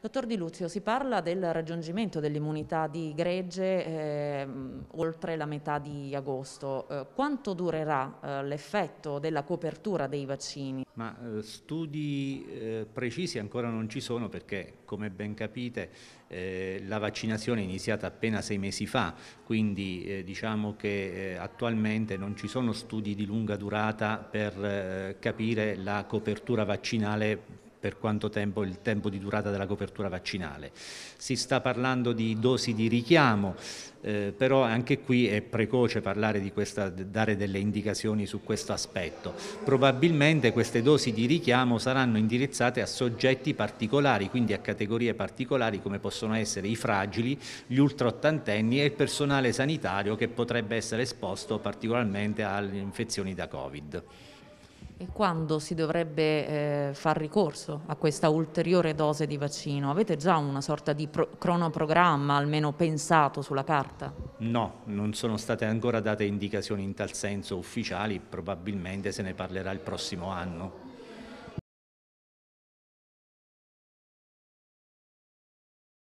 Dottor Di Luzio, si parla del raggiungimento dell'immunità di gregge eh, oltre la metà di agosto. Eh, quanto durerà eh, l'effetto della copertura dei vaccini? Ma, eh, studi eh, precisi ancora non ci sono perché, come ben capite, eh, la vaccinazione è iniziata appena sei mesi fa, quindi diciamo che attualmente non ci sono studi di lunga durata per capire la copertura vaccinale per quanto tempo il tempo di durata della copertura vaccinale. Si sta parlando di dosi di richiamo, eh, però anche qui è precoce parlare di questa, dare delle indicazioni su questo aspetto. Probabilmente queste dosi di richiamo saranno indirizzate a soggetti particolari, quindi a categorie particolari come possono essere i fragili, gli ultraottantenni e il personale sanitario che potrebbe essere esposto particolarmente alle infezioni da Covid. E quando si dovrebbe eh, far ricorso a questa ulteriore dose di vaccino? Avete già una sorta di cronoprogramma, almeno pensato sulla carta? No, non sono state ancora date indicazioni in tal senso ufficiali, probabilmente se ne parlerà il prossimo anno.